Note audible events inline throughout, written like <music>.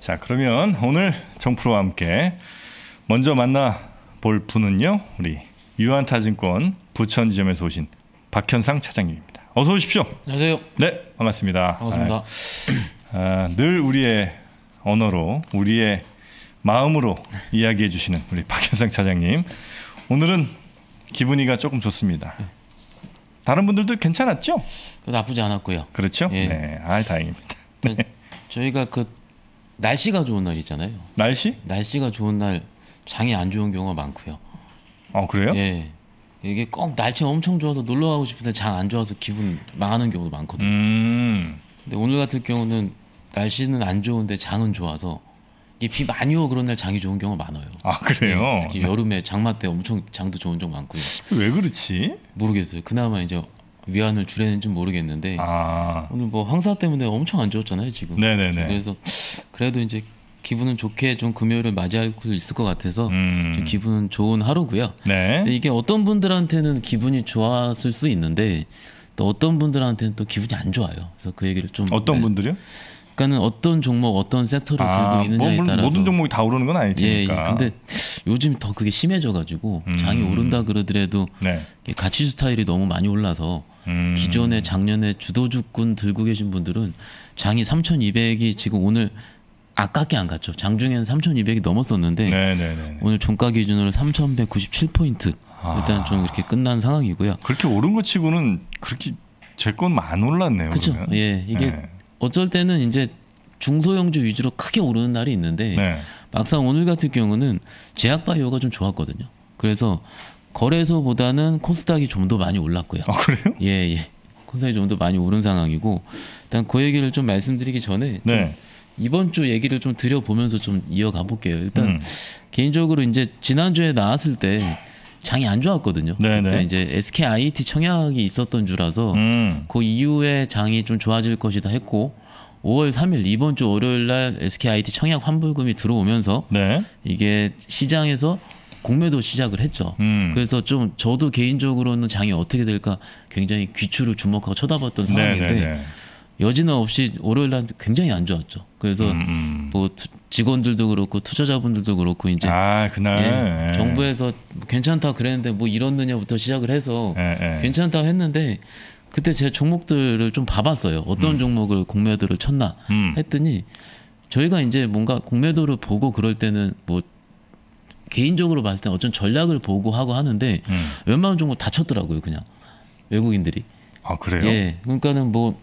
자, 그러면 오늘 정프로와 함께 먼저 만나 볼 분은요. 우리 유한타증권 부천지점에서 오신 박현상 차장님입니다. 어서 오십시오. 안녕하세요. 네, 반갑습니다. 반갑습니다. 아, 늘 우리의 언어로 우리의 마음으로 이야기해 주시는 우리 박현상 차장님. 오늘은 기분이가 조금 좋습니다. 네. 다른 분들도 괜찮았죠? 나쁘지 않았고요. 그렇죠? 예. 네, 아 다행입니다. 네. 네. 저희가 그 날씨가 좋은 날 있잖아요. 날씨? 날씨가 좋은 날 장이 안 좋은 경우가 많고요. 아 그래요? 예. 이게 꼭 날씨 엄청 좋아서 놀러 가고 싶은데 장 안 좋아서 기분 망하는 경우도 많거든요. 음. 근데 오늘 같은 경우는 날씨는 안 좋은데 장은 좋아서 이게 비 많이 오고 그런 날 장이 좋은 경우가 많아요. 아 그래요? 예, 특히 여름에 장마 때 엄청 장도 좋은 적 많고요. 왜 그렇지? 모르겠어요. 그나마 이제 위안을 주려는지 모르겠는데 아. 오늘 뭐 황사 때문에 엄청 안 좋았잖아요 지금. 네네네. 그래서 그래도 이제 기분은 좋게 좀 금요일을 맞이할 수 있을 것 같아서 음. 기분 은 좋은 하루고요. 네. 이게 어떤 분들한테는 기분이 좋았을 수 있는데 또 어떤 분들한테는 또 기분이 안 좋아요. 그래서 그 얘기를 좀 어떤 네. 분들이요? 그러니까는 어떤 종목 어떤 섹터를 아, 들고 뭐 있느냐에 뭐, 따라서 모든 종목이 다 오르는 건 아닐 니까 예, 예. 근데 요즘 더 그게 심해져 가지고 장이 음. 오른다 그러더라도 네. 가치 스타일이 너무 많이 올라서 음. 기존에 작년에 주도주권 들고 계신 분들은 장이 3,200이 지금 오늘 아깝게 안 갔죠. 장중에는 3,200이 넘었었는데 네네네네. 네, 네, 네. 오늘 종가 기준으로 3,197포인트 아. 일단 좀 이렇게 끝난 상황이고요. 그렇게 오른 것 치고는 그렇게 제 건 안 올랐네요. 그렇죠. 예, 이게 네. 어쩔 때는 이제 중소형주 위주로 크게 오르는 날이 있는데 네. 막상 오늘 같은 경우는 제약바이오가 좀 좋았거든요. 그래서 거래소보다는 코스닥이 좀 더 많이 올랐고요. 아 그래요? 예 예. 코스닥이 좀 더 많이 오른 상황이고 일단 그 얘기를 좀 말씀드리기 전에 네. 이번 주 얘기를 좀 드려보면서 좀 이어가 볼게요. 일단 음. 개인적으로 이제 지난주에 나왔을 때 장이 안 좋았거든요. 네네. 그때 네. 이제 SKIT 청약이 있었던 주라서 음. 그 이후에 장이 좀 좋아질 것이다 했고 5월 3일 이번 주 월요일 날 SKIT 청약 환불금이 들어오면서 네. 이게 시장에서 공매도 시작을 했죠. 음. 그래서 좀 저도 개인적으로는 장이 어떻게 될까 굉장히 귀추를 주목하고 쳐다봤던 네, 상황인데 네네네. 네. 여지는 없이 월요일 날 굉장히 안 좋았죠. 그래서 음, 음. 뭐 직원들도 그렇고 투자자분들도 그렇고 이제 아, 그날 예, 예. 정부에서 괜찮다 그랬는데 뭐 이렇느냐부터 시작을 해서 에, 예, 에. 예. 괜찮다 했는데 그때 제 종목들을 좀 봐봤어요. 어떤 음. 종목을 공매도를 쳤나 음. 했더니 저희가 이제 뭔가 공매도를 보고 그럴 때는 뭐 개인적으로 봤을 때 어쩐 전략을 보고 하고 하는데 음. 웬만한 종목 다 쳤더라고요 그냥 외국인들이 아 그래요? 예 그러니까는 뭐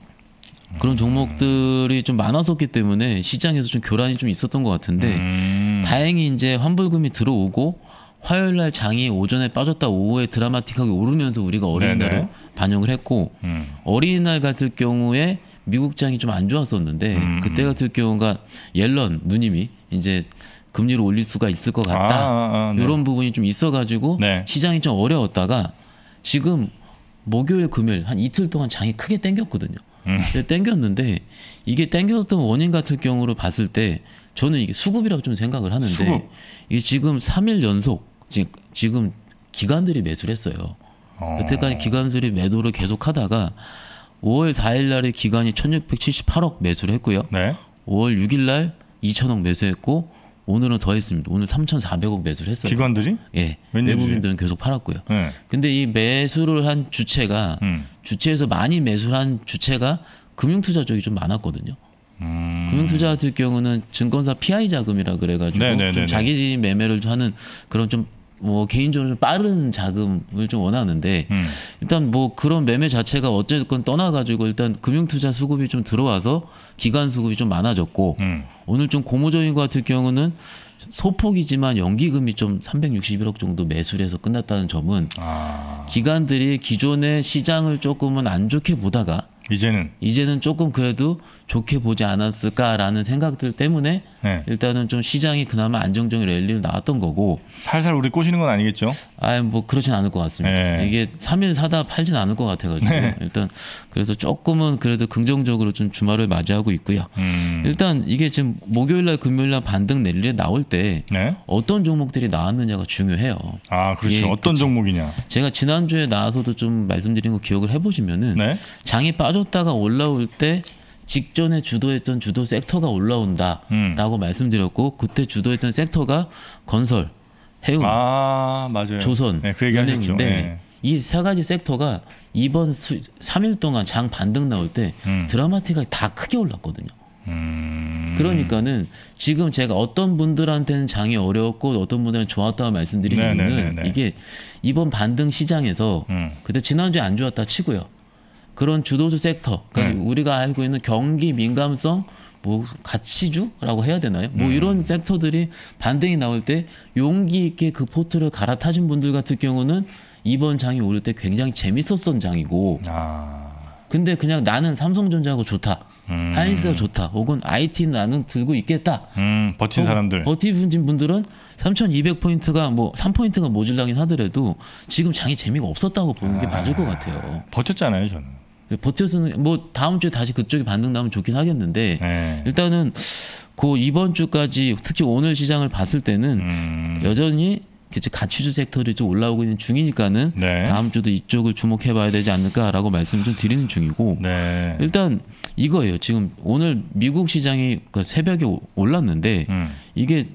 그런 음. 종목들이 좀 많았었기 때문에 시장에서 좀 교란이 좀 있었던 것 같은데 음. 다행히 이제 환불금이 들어오고 화요일 날 장이 오전에 빠졌다 오후에 드라마틱하게 오르면서 우리가 어린이날을 반영을 했고 음. 어린이날 같은 경우에 미국 장이 좀 안 좋았었는데 음. 그때 음. 같은 경우가 옐런 누님이 이제 금리를 올릴 수가 있을 것 같다. 아, 아, 아, 네. 이런 부분이 좀 있어가지고 네. 시장이 좀 어려웠다가 지금 목요일 금요일 한 이틀 동안 장이 크게 땡겼거든요. 음. 땡겼는데 이게 땡겼던 원인 같은 경우로 봤을 때 저는 이게 수급이라고 좀 생각을 하는데 수급. 이게 지금 3일 연속 지금 기관들이 매수를 했어요. 어. 여태까지 기관들이 매도를 계속하다가 5월 4일 날에 기관이 1678억 매수를 했고요. 네. 5월 6일 날2천억 매수했고 오늘은 더 했습니다. 오늘 3,400억 매수를 했어요. 기관들이? 예. 웬지 외국인들은 계속 팔았고요. 네. 근데 이 매수를 한 주체가 음. 주체에서 많이 매수를 한 주체가 금융투자 쪽이 좀 많았거든요. 음. 금융투자 같은 경우는 증권사 PI 자금이라 그래가지고 네, 네, 네, 좀 자기 매매를 하는 그런 좀뭐 개인적으로 좀 빠른 자금을 좀 원하는데 음. 일단 뭐 그런 매매 자체가 어쨌건 떠나가지고 일단 금융투자 수급이 좀 들어와서 기관 수급이 좀 많아졌고 음. 오늘 좀 고무적인 것 같은 경우는 소폭이지만 연기금이 좀 361억 정도 매수해서 를 끝났다는 점은 아. 기관들이 기존의 시장을 조금은 안 좋게 보다가 이제는 이제는 조금 그래도 좋게 보지 않았을까라는 생각들 때문에 네. 일단은 좀 시장이 그나마 안정적인 랠리를 나왔던 거고 살살 우리 꼬시는 건 아니겠죠? 아뭐 예 그렇진 않을 것 같습니다. 네. 이게 3일 사다 팔진 않을 것 같아가지고 네. 일단 그래서 조금은 그래도 긍정적으로 좀 주말을 맞이하고 있고요. 음. 일단 이게 지금 목요일날 금요일날 반등 랠리에 나올 때 네. 어떤 종목들이 나왔느냐가 중요해요. 아 그렇죠. 예, 어떤 종목이냐? 제가 지난주에 나와서도 좀 말씀드린 거 기억을 해보시면은 네. 장이 빠졌다가 올라올 때 직전에 주도했던 주도 섹터가 올라온다라고 음. 말씀드렸고 그때 주도했던 섹터가 건설, 해운, 아, 맞아요. 조선, 네, 그 은행인데 네. 이세 가지 섹터가 이번 수, 3일 동안 장 반등 나올 때 음. 드라마틱하게 다 크게 올랐거든요. 음. 그러니까는 지금 제가 어떤 분들한테는 장이 어려웠고 어떤 분들은 좋았다고 말씀드리는 네, 네, 이유는 네, 이게 이번 반등 시장에서 음. 그때 지난주에 안 좋았다 치고요. 그런 주도주 섹터, 그러니까 네. 우리가 알고 있는 경기 민감성, 뭐 가치주라고 해야 되나요? 뭐 음. 이런 섹터들이 반등이 나올 때 용기 있게 그 포트를 갈아타신 분들 같은 경우는 이번 장이 오를 때 굉장히 재밌었던 장이고. 아. 근데 그냥 나는 삼성전자하고 좋다. 음. 하이스가 좋다. 혹은 IT 나는 들고 있겠다. 음, 버틴 사람들. 버티신 분들은 3,200포인트가 뭐 3포인트가 모질라긴 하더라도 지금 장이 재미가 없었다고 보는 게 아. 맞을 것 같아요. 버텼잖아요, 저는. 버텨서는 뭐 다음 주에 다시 그쪽이 반등 나면 좋긴 하겠는데 네. 일단은 그 이번 주까지 특히 오늘 시장을 봤을 때는 음. 여전히 그치 가치주 섹터들이 좀 올라오고 있는 중이니까는 네. 다음 주도 이쪽을 주목해봐야 되지 않을까라고 말씀을 좀 드리는 중이고 네. 일단 이거예요 지금 오늘 미국 시장이 그 새벽에 올랐는데 음. 이게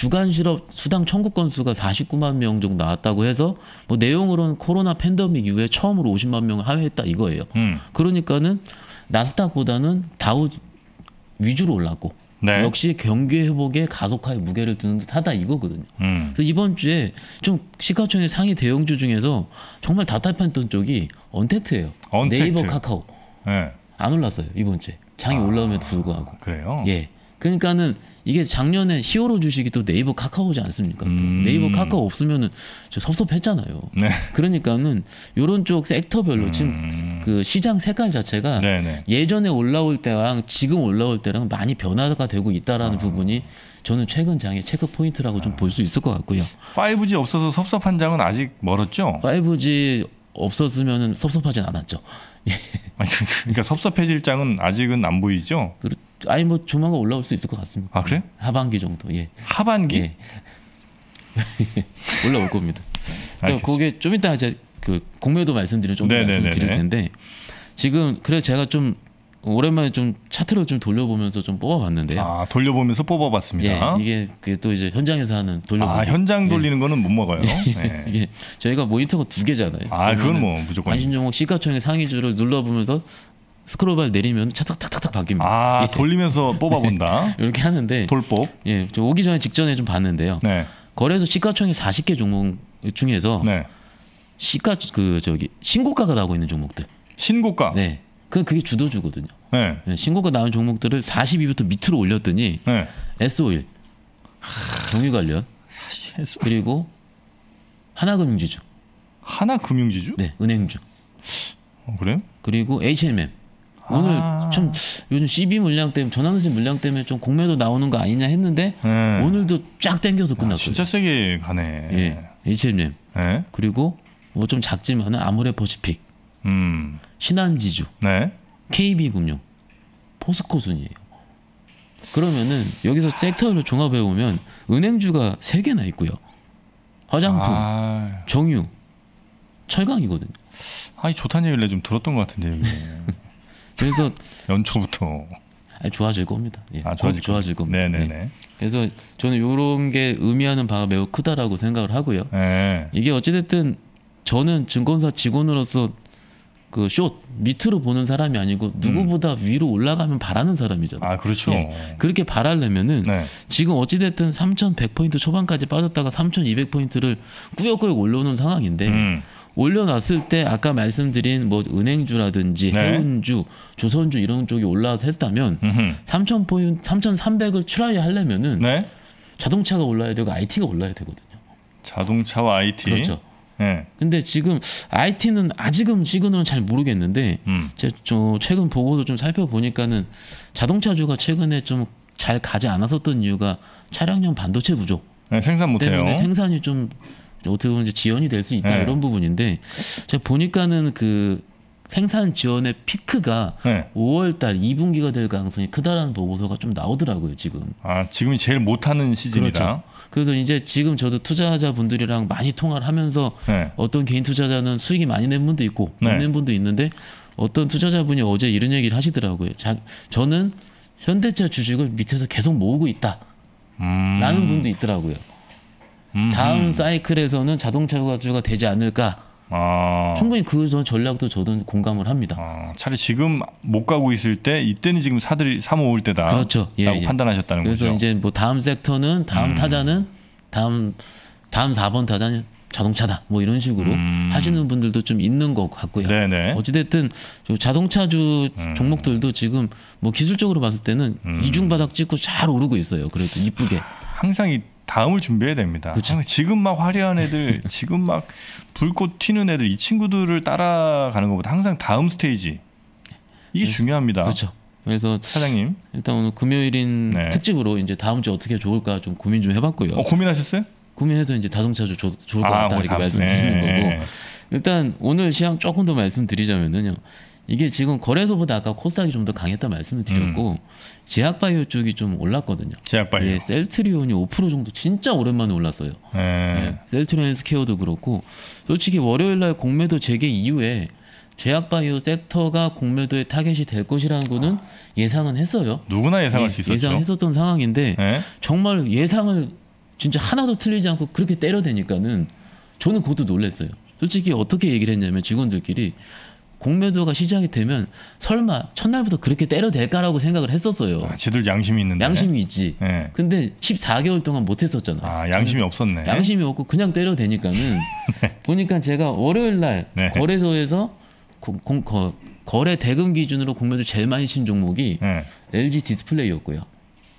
주간 실업 수당 청구 건수가 49만 명 정도 나왔다고 해서 뭐 내용으로는 코로나 팬데믹 이후에 처음으로 50만 명을 하회했다 이거예요. 음. 그러니까는 나스닥보다는 다우 위주로 올랐고 네. 역시 경기 회복에 가속화의 무게를 두는 듯하다 이거거든요. 음. 그래서 이번 주에 좀 시가총액 상위 대형주 중에서 정말 답답했던 쪽이 언택트예요. 언택트. 네이버 카카오 네. 안 올랐어요 이번 주에 장이 아, 올라오면 불구하고. 그래요? 예. 그러니까는 이게 작년에 히어로 주식이 또 네이버 카카오지 않습니까? 음. 네이버 카카오 없으면은 저 섭섭했잖아요. 네. 그러니까는 요런 쪽 섹터별로 음. 지금 그 시장 색깔 자체가 네네. 네. 예전에 올라올 때랑 지금 올라올 때랑 많이 변화가 되고 있다라는 아. 부분이 저는 최근 장의 체크 포인트라고 아. 좀볼 수 있을 것 같고요. 5G 없어서 섭섭한 장은 아직 멀었죠? 5G 없었으면은 섭섭하진 않았죠. <laughs> 예. 그러니까 섭섭해질 장은 아직은 안 보이죠. 아니 뭐 조만간 올라올 수 있을 것 같습니다. 아 그래? 하반기 정도. 예. 하반기? 예. <laughs> 올라올 겁니다. 그러니까 그게 좀 이따 이제 그 공매도 말씀드리면 좀 말씀드릴 텐데 지금 그래 제가 좀 오랜만에 좀 차트를 좀 돌려보면서 좀 뽑아봤는데요. 아 돌려보면서 뽑아봤습니다. 예, 이게 그게 또 이제 현장에서 하는 돌려아 현장 예. 돌리는 예. 거는 못 먹어요. <laughs> 예. 네. 이게 저희가 모니터가 두 개잖아요. 아 그건 뭐 무조건. 관심 종목 시가총액 상위주를 눌러보면서 스크롤바를 내리면 차탁탁탁탁 바뀝니다. 아 예. 돌리면서 <laughs> 네. 뽑아본다. 이렇게 하는데 돌법. 예, 좀 오기 전에 직전에 좀 봤는데요. 네. 거래소 시가총액 40개 종목 중에서 네. 시가 그 저기 신고가가 나오고 있는 종목들. 신고가. 네. 그 그게 주도주거든요. 네. 네. 신고가 나온 종목들을 42부터 밑으로 올렸더니 네. S5일 하... 유 관련. 사실 그리고 하나금융지주. 하나금융지주? 네, 은행주. 어, 그래? 그리고 HMM. 오늘 아. 참 요즘 CB 물량 때문에 전환선 물량 때문에 좀 공매도 나오는 거 아니냐 했는데 네. 오늘도 쫙 땡겨서 아, 끝났어요. 진짜 세게 가네. 예, HM님. 네. 그리고 뭐 좀 작지만은 아모레 퍼시픽, 음. 신한지주, 네. KB금융, 포스코 순이에요. 그러면은 여기서 섹터별 종합해 보면 은행주가 세 개나 있고요. 화장품, 아... 정유, 철강이거든요. 아니 좋다는 얘기를 좀 들었던 것 같은데 <laughs> 그래서 연초부터 아니, 좋아질 겁니다. 예. 아, 좋아질, 좋아질 겁니다. 네네네. 예. 그래서 저는 이런 게 의미하는 바가 매우 크다라고 생각을 하고요. 네. 이게 어찌됐든 저는 증권사 직원으로서 그숏 밑으로 보는 사람이 아니고 음. 누구보다 음. 위로 올라가면 바라는 사람이잖아요. 아 그렇죠. 예. 그렇게 바라려면은 네. 지금 어찌됐든 3,100포인트 초반까지 빠졌다가 3,200포인트를 꾸역꾸역 올려오는 상황인데 음. 올려놨을 때 아까 말씀드린 뭐 은행주라든지 네. 해운주, 조선주 이런 쪽이 올라와서 했다면 음 3천 포인 3,300을 출하이 하려면은 네? 자동차가 올라야 되고 IT가 올라야 되거든요. 자동차와 IT. 그렇죠. 네. 근데 지금 IT는 아직은 지금은 잘 모르겠는데 음. 제저 최근 보고도 좀 살펴보니까는 자동차주가 최근에 좀 잘 가지 않았었던 이유가 차량용 반도체 부족 네, 생산 못해요. 때문에 생산이 좀 어떻게 보면 이제 지연이 될 수 있다 네. 이런 부분인데 제가 보니까는 그 생산 지원의 피크가 네. 5월달 2분기가 될 가능성이 크다라는 보고서가 좀 나오더라고요 지금. 아지금 제일 못하는 시즌이다. 그렇죠. 그래서 이제 지금 저도 투자자 분들이랑 많이 통화를 하면서 네. 어떤 개인 투자자는 수익이 많이 낸 분도 있고 네. 못낸 분도 있는데 어떤 투자자분이 어제 이런 얘기를 하시더라고요. 자, 저는 현대차 주식을 밑에서 계속 모으고 있다. 음... 라는 분도 있더라고요. 음. 다음 사이클에서는 자동차가 주가 되지 않을까. 아. 충분히 그전 전략도 저는 공감을 합니다. 아, 차리 지금 못 가고 있을 때 이때는 지금 사들이 사 모을 때다. 그렇죠. 예, 라고 예. 판단하셨다는 그래서 거죠. 그래서 이제 뭐 다음 섹터는 다음 음. 타자는 다음 다음 4번 타자는 자동차다 뭐 이런 식으로 음. 하시는 분들도 좀 있는 것 같고요. 네네. 어찌됐든 자동차주 음. 종목들도 지금 뭐 기술적으로 봤을 때는 음. 이중 바닥 찍고 잘 오르고 있어요. 그래도 이쁘게. 항상 이 다음을 준비해야 됩니다. 그렇죠. 지금 막 화려한 애들, <laughs> 지금 막 불꽃 튀는 애들 이 친구들을 따라가는 것보다 항상 다음 스테이지 이게 그 중요합니다. 그렇죠. 그래서 사장님 일단 오늘 금요일인 네. 특집으로 이제 다음 주 어떻게 좋을까 좀 고민 좀 해봤고요. 어, 고민하셨어요? 고민해서 이제 자동차도 조, 좋을 것 아, 같다 이렇게 말씀드리는 네. 거고 일단 오늘 시향 조금 더 말씀드리자면은요. 이게 지금 거래소보다 아까 코스닥이 좀 더 강했다 말씀을 드렸고 음. 제약바이오 쪽이 좀 올랐거든요. 제약바이오. 예, 셀트리온이 5% 정도 진짜 오랜만에 올랐어요. 예, 예 셀트리온 헬스케어도 그렇고 솔직히 월요일날 공매도 재개 이후에 제약바이오 섹터가 공매도의 타겟이 될 것이라는 거는 아. 예상은 했어요. 누구나 예, 예상할 예, 수 있었죠. 예상했었던 상황인데 예? 정말 예상을 진짜 하나도 틀리지 않고 그렇게 때려대니까는 저는 그것도 놀랐어요. 솔직히 어떻게 얘기를 했냐면 직원들끼리 공매도가 시작이 되면 설마 첫날부터 그렇게 때려될까라고 생각을 했었어요. 아, 지들 양심이 있는데. 양심이 있지. 네. 근데 14개월 동안 못했었잖아 아, 양심이 네. 없었네. 양심이 없고 그냥 때려대니까는 <laughs> 네. 보니까 제가 월요일 날 네. 거래소에서 고, 고, 거, 거래 대금 기준으로 공매도 제일 많이 친 종목이 LG 네. 디스플레이였고요.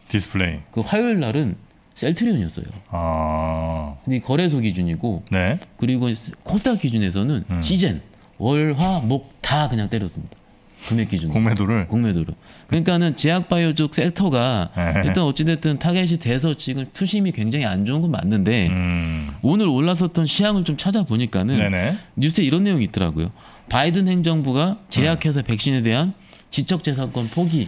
디스플레이. 그 화요일 날은 셀트리온이었어요. 아. 근데 거래소 기준이고 네. 그리고 코스닥 기준에서는 음. 시젠. 월화목 다 그냥 때렸습니다. 금액 기준으 공매도를? 공매도로. 그러니까는 제약바이오 쪽 섹터가 에헤. 예. 일단 어찌됐든 타겟이 돼서 지금 투심이 굉장히 안 좋은 건 맞는데 음. 오늘 올라섰던 시향을 좀 찾아보니까는 네네. 뉴스에 이런 내용이 있더라고요. 바이든 행정부가 음. 제약회사 음. 백신에 대한 지적재산권 포기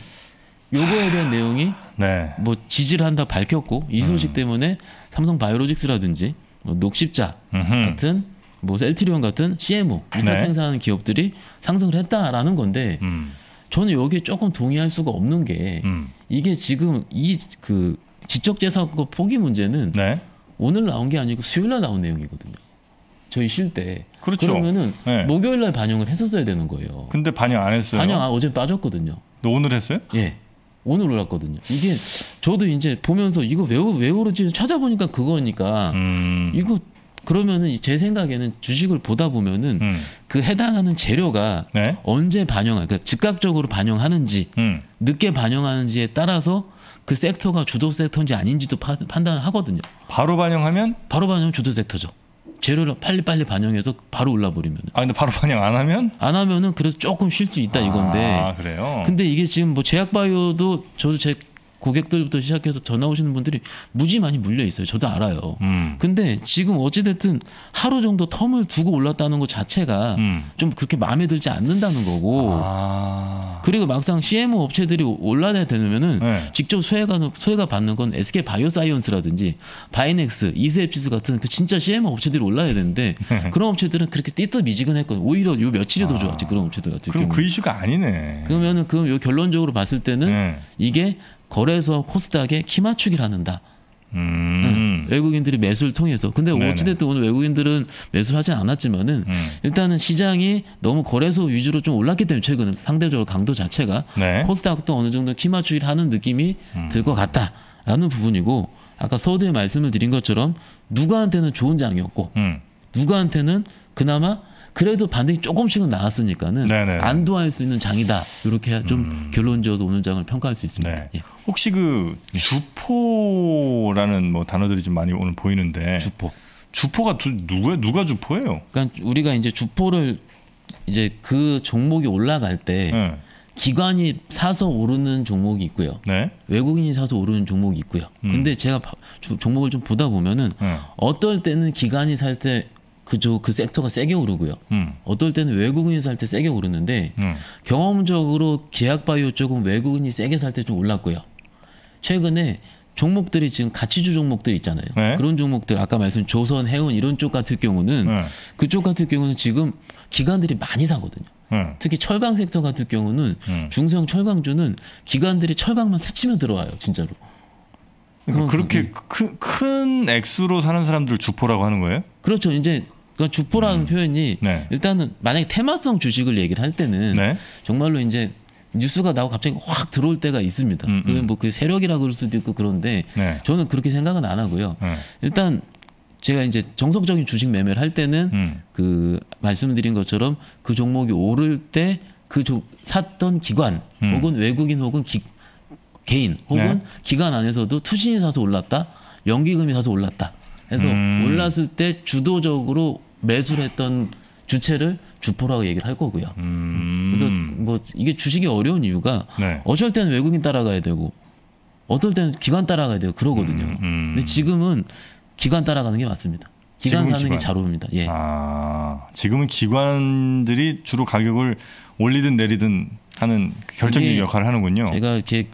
요거에 대한 내용이 네. 뭐 지지를 한다 밝혔고 이 소식 음. 때문에 삼성 바이오로직스라든지 뭐 녹십자 음흠. 같은 뭐 셀트리온 같은 CMO 위탁 네. 생산하는 기업들이 상승을 했다라는 건데 음. 저는 여기에 조금 동의할 수가 없는 게 음. 이게 지금 이 그 지적재산권 포기 문제는 네. 오늘 나온 게 아니고 수요일 날 나온 내용이거든요. 저희 쉴 때. 그렇죠. 그러면은 네. 목요일 날 반영을 했었어야 되는 거예요. 근데 반영 안 했어요. 반영 아, 어제 빠졌거든요. 너 오늘 했어요? 예. 오늘 올랐거든요. 이게 저도 이제 보면서 이거 왜, 왜 오르지 찾아보니까 그거니까 음. 이거 그러면은 제 생각에는 주식을 보다 보면은 음. 그 해당하는 재료가 네? 언제 반영할 그러니까 즉각적으로 반영하는지 음. 늦게 반영하는지에 따라서 그 섹터가 주도 섹터인지 아닌지도 파, 판단을 하거든요. 바로 반영하면 바로 반영하면 주도 섹터죠. 재료를 빨리빨리 반영해서 바로 올라버리면. 아 근데 바로 반영 안 하면? 안 하면은 그래서 조금 쉴 수 있다 이건데. 아 그래요. 근데 이게 지금 뭐 제약바이오도 저도 제 고객들부터 시작해서 전화 오시는 분들이 무지 많이 물려 있어요. 저도 알아요. 음. 근데 지금 어찌됐든 하루 정도 텀을 두고 올랐다는 것 자체가 음. 좀 그렇게 마음에 들지 않는다는 거고. 아. 그리고 막상 CMO 업체들이 올라야 되면은 네. 직접 소외가, 소외가 받는 건 SK 바이오사이언스라든지 바이넥스, 이수앱지수 같은 그 진짜 CMO 업체들이 올라야 되는데 <laughs> 그런 업체들은 그렇게 띠뜻미지근했거든요. 오히려 요 며칠이 아. 더 좋았지 그런 업체들 같은 경우. 그럼 그 이슈가 아니네. 그러면은 그럼 요 결론적으로 봤을 때는 네. 이게 거래소 코스닥에 키맞추기를 한다. 음. 네, 외국인들이 매수를 통해서 근데 어찌됐든 오늘 외국인들은 매수를 하지 않았지만은 음. 일단은 시장이 너무 거래소 위주로 좀 올랐기 때문에 최근 상대적으로 강도 자체가 네. 코스닥도 어느 정도 키마추기를 하는 느낌이 음. 들것 같다라는 부분이고 아까 서두에 말씀을 드린 것처럼 누구한테는 좋은 장이었고 음. 누구한테는 그나마 그래도 반등이 조금씩은 나왔으니까는 네네. 네. 안도할 수 있는 장이다. 이렇게 좀 음. 결론지어서 오늘 장을 평가할 수 있습니다. 네. 예. 혹시 그 예. 주포라는 뭐 단어들이 좀 많이 오늘 보이는데 주포. 주포가 두, 누구야 누가 주포예요? 그러니까 우리가 이제 주포를 이제 그 종목이 올라갈 때 네. 기관이 사서 오르는 종목이 있고요. 네. 외국인이 사서 오르는 종목이 있고요. 음. 근데 제가 바, 조, 종목을 좀 보다 보면은 네. 어떨 때는 기관이 살때 그저 그 섹터가 세게 오르고요. 음. 어떨 때는 외국인이 살 때 세게 오르는데 음. 경험적으로 계약바이오 쪽은 외국인이 세게 살 때 좀 올랐고요. 최근에 종목들이 지금 가치주 종목들 있잖아요. 네. 그런 종목들 아까 말씀 조선, 해운 이런 쪽 같은 경우는 네. 그쪽 같은 경우는 지금 기관들이 많이 사거든요. 네. 특히 철강 섹터 같은 경우는 음. 중소형 철강주는 기관들이 철강만 스치면 들어와요, 진짜로. 그러니까 음, 그렇게 큰, 음. 큰 액수로 사는 사람들 주포라고 하는 거예요? 그렇죠. 이제 그러니까 주포라는 음. 표현이 네. 일단은 만약에 테마성 주식을 얘기를 할 때는 네. 정말로 이제 뉴스가 나고 갑자기 확 들어올 때가 있습니다. 음, 음. 뭐 그 뭐그 세력이라 그럴 수도 있고 그런데 네. 저는 그렇게 생각은 안 하고요. 네. 일단 제가 이제 정석적인 주식 매매를 할 때는 음. 그 말씀드린 것처럼 그 종목이 오를 때그 샀던 기관 혹은 외국인 혹은 기, 개인 혹은 네. 기관 안에서도 투신이 사서 올랐다, 연기금이 사서 올랐다. 해서 음. 올랐을 때 주도적으로 매수를 했던 주체를 주포라고 얘기를 할 거고요. 음. 그래서 뭐 이게 주식이 어려운 이유가 네. 어쩔 때는 외국인 따라가야 되고 어떨 때는 기관 따라가야 되고 그러거든요. 음. 음. 근데 지금은 기관 따라가는 게 맞습니다. 기관 사는 게잘 오릅니다. 예. 아, 지금은 기관들이 주로 가격을 올리든 내리든 하는 결정적 역할을 하는군요. 제가 이렇게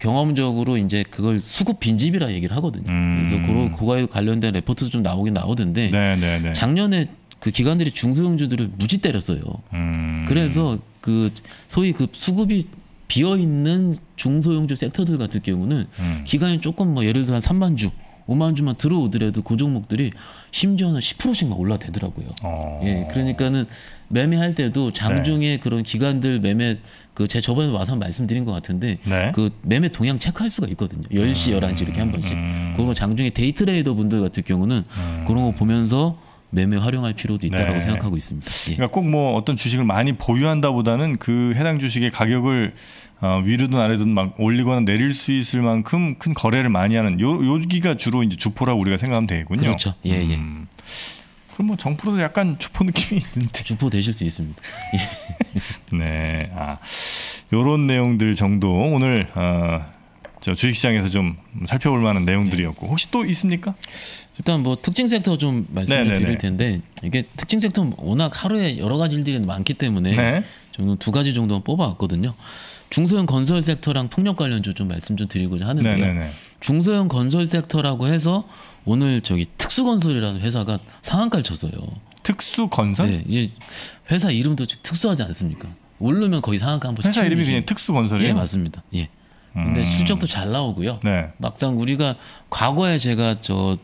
경험적으로 이제 그걸 수급 빈집이라 얘기를 하거든요. 음. 그래서 그런 그거에 관련된 레포트도 좀 나오긴 나오던데 네네네. 네, 네. 작년에 그 기관들이 중소형주들을 무지 때렸어요. 음. 그래서 그 소위 그 수급이 비어 있는 중소형주 섹터들 같은 경우는 음. 기간이 조금 뭐 예를 들어 서한 3만 주, 5만 주만 들어오더라도 그 종목들이 심지어는 10%씩 막 올라대더라고요. 어. 예, 그러니까는 매매할 때도 장중에 네. 그런 기관들 매매 그제 저번에 와서 말씀드린 것 같은데 네. 그 매매 동향 체크할 수가 있거든요. 10시, 음, 11시 이렇게 한 번씩. 음. 그런 거 장중에 데이트레이더 분들 같은 경우는 음. 그런 거 보면서 매매 활용할 필요도 있다라고 네. 생각하고 있습니다. 예. 그러니까 꼭 뭐 어떤 주식을 많이 보유한다보다는 그 해당 주식의 가격을 어, 위로든 아래든 막 올리거나 내릴 수 있을 만큼 큰 거래를 많이 하는 요 요기가 주로 이제 주포라고 우리가 생각하면 되겠군요. 그렇죠. 예, 예. 음. 그럼 뭐 정프로도 약간 주포 느낌이 있는데. 주포 되실 수 있습니다. 예. <laughs> 네, 아 요런 내용들 정도 오늘 어, 저 주식시장에서 좀 살펴볼 만한 내용들이었고 혹시 또 있습니까? 일단 뭐 특징 섹터 좀 말씀을 네네네. 드릴 텐데 이게 특징 섹터 워낙 하루에 여러 가지 일들이 많기 때문에 네. 저는 두 가지 정도 뽑아왔거든요. 중소형 건설 섹터랑 폭력 관련좀 말씀 좀 드리고자 하는데요. 네네네. 중소형 건설 섹터라고 해서 오늘 저기 특수건설이라는 회사가 상한가를 쳤어요. 특수건설? 네, 이제 회사 이름도 특수하지 않습니까? 오르면 거의 상한가 한 번. 회사 이름이 그냥 특수건설이에요? 예, 맞습니다. 예. 근데 음. 실적도 잘 나오고요. 네. 막상 우리가 과거에 제가 저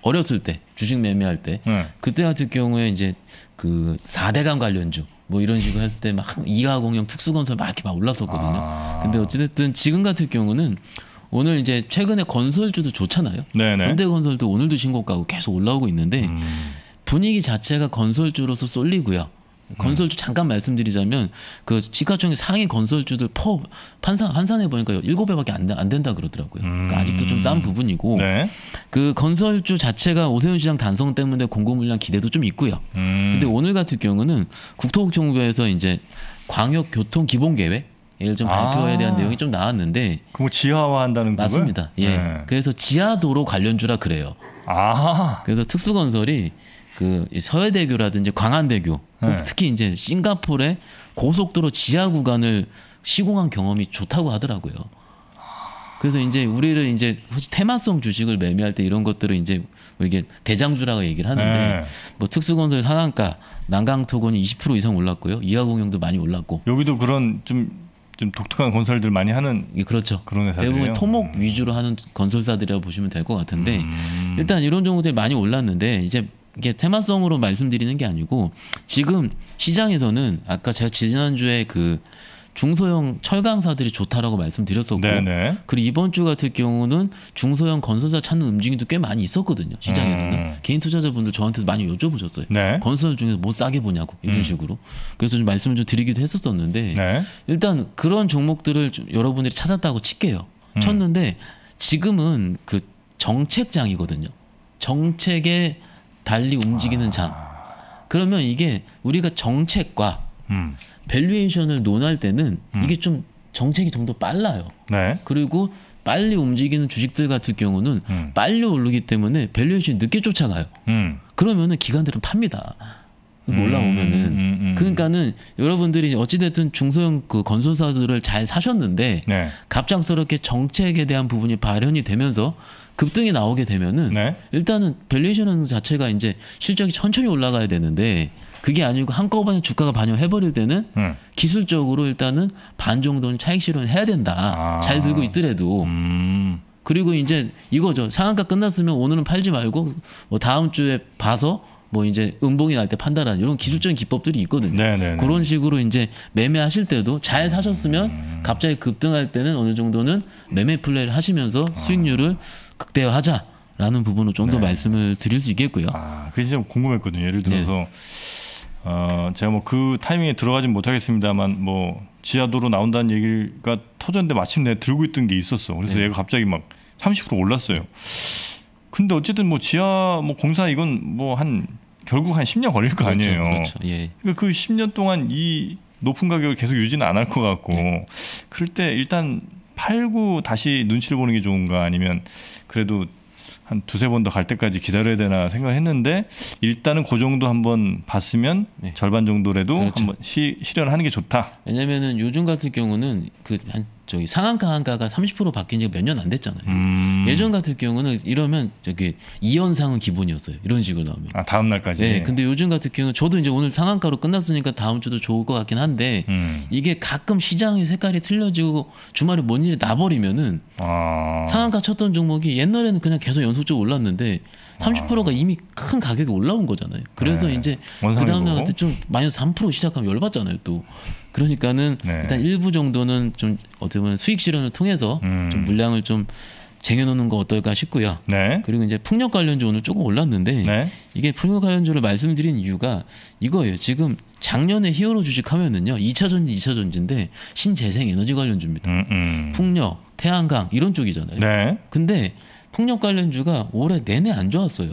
어렸을 때 주식 매매할 때 네. 그때 같은 경우에 이제 그 4대강 관련주 뭐 이런 식으로 했을 때 막 이하 공용 특수건설 막 이렇게 막 올랐었거든요. 아. 근데 어찌됐든 지금 같은 경우는 오늘 이제 최근에 건설주도 좋잖아요. 네네. 현대건설도 오늘도 신고가고 계속 올라오고 있는데 음. 분위기 자체가 건설주로서 쏠리고요. 음. 건설주 음. 잠깐 말씀드리자면 그 시가총액 상위 건설주들 퍼 판사 환산해 보니까 일곱 배밖에 안, 안 된다 그러더라고요. 음. 그러니까 아직도 좀싼 음. 부분이고 네. 그 건설주 자체가 오세훈 시장 단성 때문에 공급 물량 기대도 좀 있고요. 음. 근데 오늘 같은 경우는 국토국정부에서 이제 광역교통 기본계획 예를 좀 발표에 아. 대한 내용이 좀 나왔는데 그럼 뭐 지하화한다는 거 맞습니다. 예. 네. 그래서 지하도로 관련주라 그래요. 아. 그래서 특수건설이 그 서해대교라든지 광안대교 네. 특히 이제 싱가포르의 고속도로 지하 구간을 시공한 경험이 좋다고 하더라고요. 그래서 이제 우리를 이제 혹시 테마성 주식을 매매할 때 이런 것들을 이제 이게 대장주라고 얘기를 하는데 네. 뭐 특수건설 상한가 난강토건이 20% 이상 올랐고요. 이화공영도 많이 올랐고 여기도 그런 좀좀 독특한 건설들 많이 하는 예, 그렇죠. 그런 회사들 대부분 토목 음. 위주로 하는 건설사들이라고 보시면 될 것 같은데 음. 일단 이런 종목들이 많이 올랐는데 이제 이게 테마성으로 말씀드리는 게 아니고 지금 시장에서는 아까 제가 지난주에 그 중소형 철강사들이 좋다라고 말씀드렸었고 네네. 그리고 이번 주 같은 경우는 중소형 건설사 찾는 움직임도 꽤 많이 있었거든요 시장에서는 음. 개인 투자자분들 저한테도 많이 여쭤보셨어요 네. 건설 중에서 뭐 싸게 보냐고 이런 음. 식으로 그래서 좀 말씀을 좀 드리기도 했었었는데 네. 일단 그런 종목들을 좀 여러분들이 찾았다고 칠게요 음. 쳤는데 지금은 그 정책장이거든요 정책에 달리 움직이는 장 아. 그러면 이게 우리가 정책과 음. 밸류에이션을 논할 때는 음. 이게 좀 정책이 좀 더 빨라요. 네. 그리고 빨리 움직이는 주식들 같은 경우는 음. 빨리 오르기 때문에 밸류에이션이 늦게 쫓아가요. 음. 그러면은 기관들은 팝니다. 음, 올라오면은 음, 그러니까는 여러분들이 어찌됐든 중소형 그 건설사들을 잘 사셨는데 네. 갑작스럽게 정책에 대한 부분이 발현이 되면서 급등이 나오게 되면은 네. 일단은 밸류에이션 자체가 이제 실적이 천천히 올라가야 되는데 그게 아니고 한꺼번에 주가가 반영해버릴 때는 음. 기술적으로 일단은 반 정도는 차익 실현 을 해야 된다. 아. 잘 들고 있더라도. 음. 그리고 이제 이거죠. 상한가 끝났으면 오늘은 팔지 말고 뭐 다음 주에 봐서 뭐 이제 음봉이 날 때 판단하는 이런 기술적인 기법들이 있거든요. 네네네. 네, 네. 그런 식으로 이제 매매하실 때도 잘 사셨으면 음. 갑자기 급등할 때는 어느 정도는 매매 플레이를 하시면서 아. 수익률을 극대화하자라는 부분을 좀더 네. 말씀을 드릴 수 있겠고요. 아, 그게 좀 궁금했거든요. 예를 들어서 네. 어, 제가 뭐 그 타이밍에 들어가진 못하겠습니다만 뭐 지하도로 나온다는 얘기가 터졌는데 마침 내가 들고 있던 게 있었어. 그래서 네. 얘가 갑자기 막 30% 올랐어요. 근데 어쨌든 뭐 지하 뭐 공사 이건 뭐 한 결국 한 10년 걸릴 거 그렇죠, 아니에요. 그렇 그렇죠. 예. 그러니까 그 10년 동안 이 높은 가격을 계속 유지는 안 할 것 같고 네. 그럴 때 일단 팔고 다시 눈치를 보는 게 좋은가 아니면 그래도 한 두세 번 더 갈 때까지 기다려야 되나 생각했는데 일단은 그 정도 한번 봤으면 네. 절반 정도라도 그렇죠. 한번 시, 실현하는 게 좋다. 왜냐면은 요즘 같은 경우는 그 한 저기 상한가 한가가 30% 바뀐 지가 몇 년 안 됐잖아요. 음. 예전 같은 경우는 이러면 저기 이현상은 기본이었어요. 이런 식으로 나오면. 아 다음 날까지. 네. 근데 요즘 같은 경우는 저도 이제 오늘 상한가로 끝났으니까 다음 주도 좋을 것 같긴 한데 음. 이게 가끔 시장의 색깔이 틀려지고 주말에 뭔 일이 나버리면은 아. 상한가 쳤던 종목이 옛날에는 그냥 계속 연 연속적으로 올랐는데 30%가 아. 이미 큰 가격이 올라온 거잖아요. 그래서 네. 이제 그 다음 날한테 좀 마이너스 3% 시작하면 열받잖아요. 또 그러니까는 네. 일단 일부 정도는 좀 어떻게 보면 수익 실현을 통해서 음. 좀 물량을 좀 쟁여놓는 거 어떨까 싶고요. 네. 그리고 이제 풍력 관련주 오늘 조금 올랐는데 네. 이게 풍력 관련주를 말씀드린 이유가 이거예요. 지금 작년에 히어로 주식하면은요, 2차 전지, 2차 전지인데 신재생 에너지 관련주입니다. 음, 음. 풍력, 태양광 이런 쪽이잖아요. 네. 근데 폭력 관련주가 올해 내내 안 좋았어요.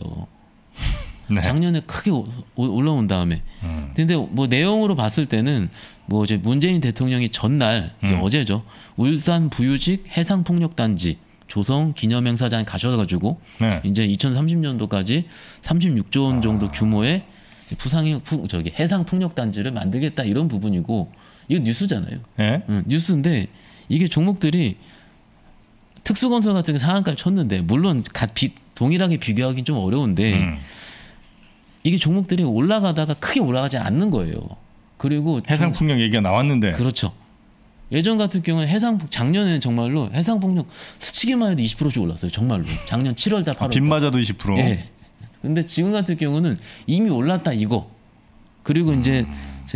네. 작년에 크게 오, 올라온 다음에. 음. 근데 뭐 내용으로 봤을 때는 뭐 이제 문재인 대통령이 전날 음. 어제죠 울산 부유직 해상 폭력 단지 조성 기념행사장에 가셔가지고 네. 이제 2030년도까지 36조 원 정도 아. 규모의 부상이 저기 해상 폭력 단지를 만들겠다 이런 부분이고 이거 뉴스잖아요. 네? 응, 뉴스인데 이게 종목들이 특수건설 같은 게 상한가를 쳤는데 물론 갓 비, 동일하게 비교하기는 좀 어려운데 음. 이게 종목들이 올라가다가 크게 올라가지 않는 거예요. 그리고 해상풍력 좀, 얘기가 나왔는데 그렇죠. 예전 같은 경우에 해상 작년에는 정말로 해상 폭력 스치기만 해도 20%씩 올랐어요. 정말로 작년 7월 달 8월 아, 빗 맞아도 20%. 예. 근데 지금 같은 경우는 이미 올랐다 이거. 그리고 음. 이제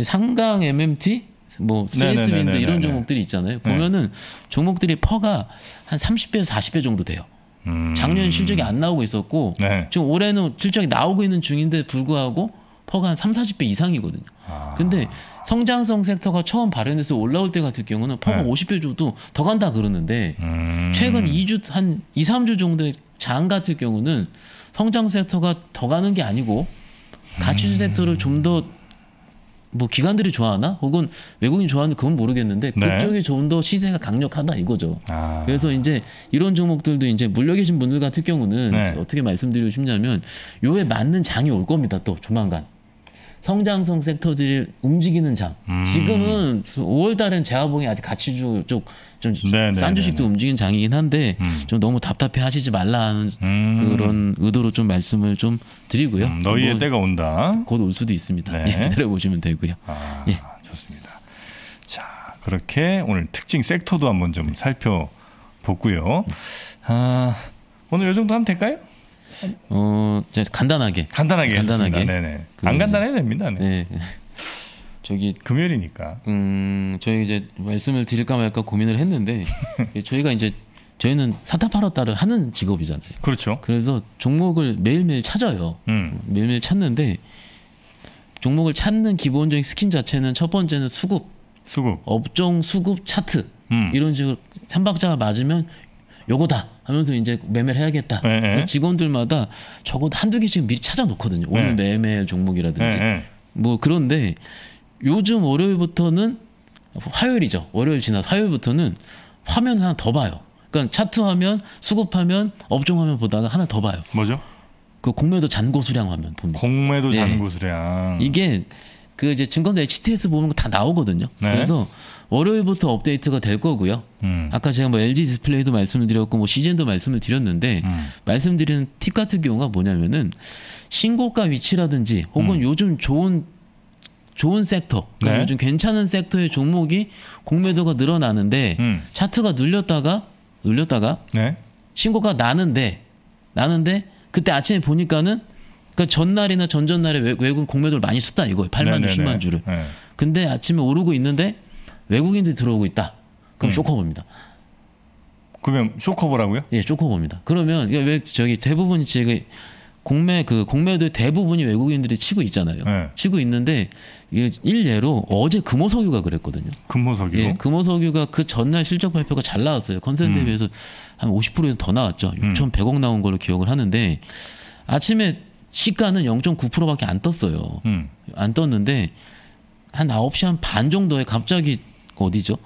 상강 MMT 뭐스위스 민드 네, 네, 네, 이런 종목들이 있잖아요. 보면은 종목들이 퍼가 한3 0배 40배 정도 돼요. 음. 작년 실적이 안 나오고 있었고 지금 올해는 실적이 나오고 있는 중인데 불구하고 퍼가 한 3, 40배 이상이거든요. 아. 근데 성장성 섹터가 처음 발현해서 올라올 때 같은 경우는 퍼가 네. 50배 정도더 간다 그러는데 음. 최근 2주 한 2, 3주 정도의 장 같은 경우는 성장 섹터가 더 가는 게 아니고 가치주 음. 섹터를 좀더 뭐 기관들이 좋아하나 혹은 외국인이 좋아하는 그건 모르겠는데 네. 그쪽이 좀 더 시세가 강력하다 이거죠. 아. 그래서 이제 이런 종목들도 이제 물려 계신 분들 같은 경우는 네. 어떻게 말씀드리고 싶냐면 요에 맞는 장이 올 겁니다. 또 조만간. 성장성 섹터들 움직이는 장. 음. 지금은 5월 달엔 재화봉이 아직 가치주 쪽좀싼 네, 네, 네, 주식도 움직이는 장이긴 한데 음. 좀 너무 답답해 하시지 말라 하는 음. 그런 의도로 좀 말씀을 좀 드리고요. 음, 너희의 뭐 때가 온다. 곧 올 수도 있습니다. 네. 예, 기다려 보시면 되고요. 아, 예. 좋습니다. 자, 그렇게 오늘 특징 섹터도 한번 좀 살펴 보고요. 아, 오늘 요 정도 하면 될까요? 어 네, 간단하게 간단하게 간단하게 네네 그, 안 간단해도 됩니다. 네. 네. 저기 금요일이니까 음 저희 이제 말씀을 드릴까 말까 고민을 했는데 <laughs> 저희가 이제 저희는 사타 팔았다를 하는 직업이잖아요. 그렇죠. 그래서 종목을 매일매일 찾아요. 음. 매일매일 찾는데 종목을 찾는 기본적인 스킨 자체는 첫 번째는 수급, 수급, 업종 수급 차트 음. 이런 식으로 삼박자가 맞으면 요거다 하면서 이제 매매를 해야겠다. 네, 직원들마다 저거 도 한두 개씩 미리 찾아놓거든요. 오늘 예. 매매 종목이라든지. 뭐 그런데 요즘 월요일부터는 화요일이죠. 월요일 지나 화요일부터는 화면 하나 더 봐요. 그러니까 차트 화면, 수급 화면, 업종 화면 보다가 하나 더 봐요. 뭐죠? 그 공매도 잔고 수량 화면 봅니다. 공매도 잔고 수량. 네. 이게 그 이제 증권사 HTS 보는거 다 나오거든요. 네. 그래서 월요일부터 업데이트가 될 거고요. 음. 아까 제가 뭐 LG 디스플레이도 말씀을 드렸고 뭐 c 젠도 말씀을 드렸는데 음. 말씀드리는 팁 같은 경우가 뭐냐면은 신고가 위치라든지 혹은 음. 요즘 좋은 좋은 섹터, 그러니까 네. 요즘 괜찮은 섹터의 종목이 공매도가 늘어나는데 음. 차트가 눌렸다가 눌렸다가 네. 신고가 나는데 나는데 그때 아침에 보니까는 그러니까 전날이나 전전날에 외국 공매도를 많이 썼다 이거예요. 8만 주, 10만 주를. 네. 근데 아침에 오르고 있는데 외국인들이 들어오고 있다. 그럼 음. 쇼커버입니다. 그러면 쇼커버라고요? 예, 쇼커버입니다. 그러면 왜 저기 대부분 지금 그 공매 그 공매도 대부분이 외국인들이 치고 있잖아요. 네. 치고 있는데 일례로 어제 금호석유가 그랬거든요. 금호석유. 예, 금호석유가 그 전날 실적 발표가 잘 나왔어요. 컨센 대비해서 음. 한 50%에서 더 나왔죠. 6,100억 나온 걸로 기억을 하는데 아침에 시가는 0.9%밖에 안 떴어요. 음. 안 떴는데 한 9시 한 반 정도에 갑자기 어디죠?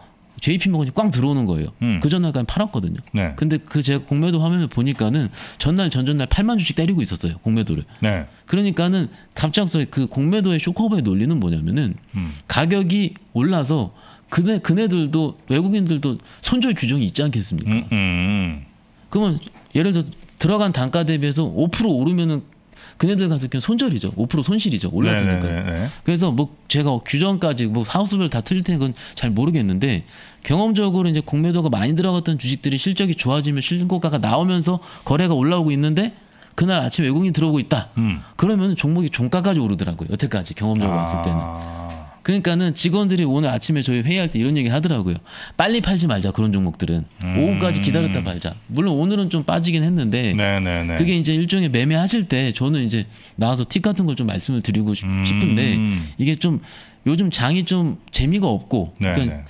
JP 모건이 꽝 들어오는 거예요. 음. 그 전날까지 팔았거든요. 네. 근데 그 제가 공매도 화면을 보니까는 전날 전전날 8만 주씩 때리고 있었어요. 공매도를. 네. 그러니까는 갑작스레 그 공매도의 쇼커버의 논리는 뭐냐면은 음. 가격이 올라서 그네 그네들도 외국인들도 손절 규정이 있지 않겠습니까? 음, 음, 음. 그러면 예를 들어 들어간 단가 대비해서 5% 오르면은 그네들 가서 그냥 손절이죠. 5% 손실이죠. 올랐으니까요. 네네네. 네, 네. 그래서 뭐 제가 규정까지 뭐 사우스별 다 틀릴 테니 까잘 모르겠는데 경험적으로 이제 공매도가 많이 들어갔던 주식들이 실적이 좋아지면 실고가가 나오면서 거래가 올라오고 있는데 그날 아침 외국인이 들어오고 있다. 음. 그러면 종목이 종가까지 오르더라고요. 여태까지 경험적으로 아. 봤을 때는. 그러니까는 직원들이 오늘 아침에 저희 회의할 때 이런 얘기 하더라고요. 빨리 팔지 말자 그런 종목들은 음. 오후까지 기다렸다 팔자. 물론 오늘은 좀 빠지긴 했는데 네네네. 네, 네. 그게 이제 일종의 매매하실 때 저는 이제 나와서 팁 같은 걸 좀 말씀을 드리고 음. 싶은데 음. 이게 좀 요즘 장이 좀 재미가 없고 네, 그러니까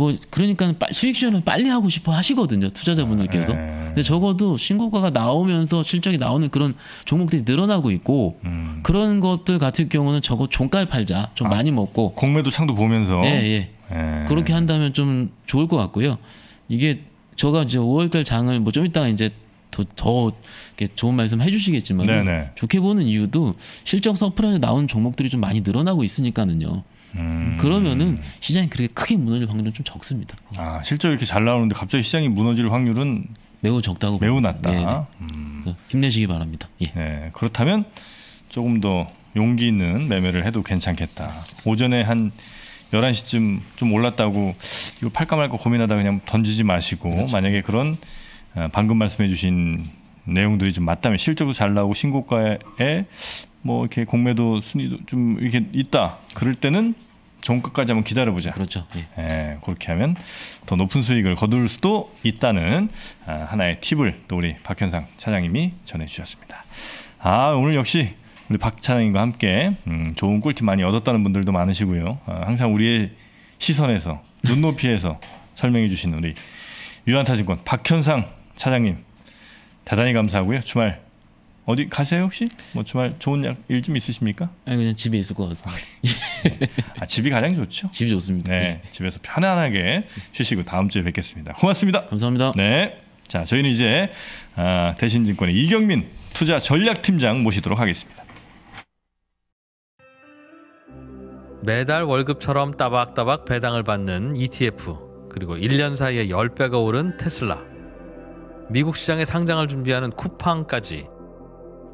뭐 그러니까 수익 지원을 빨리 하고 싶어 하시거든요 투자자분들께서 네. 근데 적어도 신고가가 나오면서 실적이 나오는 그런 종목들이 늘어나고 있고 음. 그런 것들 같은 경우는 적어 종가에 팔자 좀 아, 많이 먹고 공매도 창도 보면서 예, 예, 예. 그렇게 한다면 좀 좋을 것 같고요 이게 저가 이제 5월달 장을 뭐좀 이따가 이제 더, 더이 좋은 말씀 해주시겠지만 좋게 보는 이유도 실적 서프라이즈 나온 종목들이 좀 많이 늘어나고 있으니까는요. 음. 그러면은 시장이 그렇게 크게 무너질 확률은 좀 적습니다. 아 실제로 이렇게 잘 나오는데 갑자기 시장이 무너질 확률은 매우 적다고 매우 낮다. 예, 네. 음. 힘내시기 바랍니다. 예. 네, 그렇다면 조금 더 용기 있는 매매를 해도 괜찮겠다. 오전에 한 11시쯤 좀 올랐다고 이거 팔까 말까 고민하다 그냥 던지지 마시고 그렇죠. 만약에 그런 아, 방금 말씀해 주신 내용들이 좀 맞다면 실적도 잘 나오고 신고가에 뭐 이렇게 공매도 순위도 좀 이렇게 있다. 그럴 때는 종가까지 한번 기다려보자. 그렇죠. 예. 예. 그렇게 하면 더 높은 수익을 거둘 수도 있다는 아, 하나의 팁을 또 우리 박현상 차장님이 전해주셨습니다. 아 오늘 역시 우리 박 차장님과 함께 음, 좋은 꿀팁 많이 얻었다는 분들도 많으시고요. 아, 항상 우리의 시선에서 눈높이에서 <laughs> 설명해 주신 우리 유한타증권 박현상 차장님 대단히 감사하고요. 주말 어디 가세요 혹시? 뭐 주말 좋은 일 좀 있으십니까? 아니 그냥 집에 있을 것같습니아 집이 가장 좋죠. 집이 좋습니다. 네, 예. 집에서 편안하게 쉬시고 다음 주에 뵙겠습니다. 고맙습니다. 감사합니다. 네, 자 저희는 이제 아, 대신증권의 이경민 투자 전략팀장 모시도록 하겠습니다. 매달 월급처럼 따박따박 배당을 받는 ETF 그리고 1년 사이에 10배가 오른 테슬라 미국 시장에 상장을 준비하는 쿠팡까지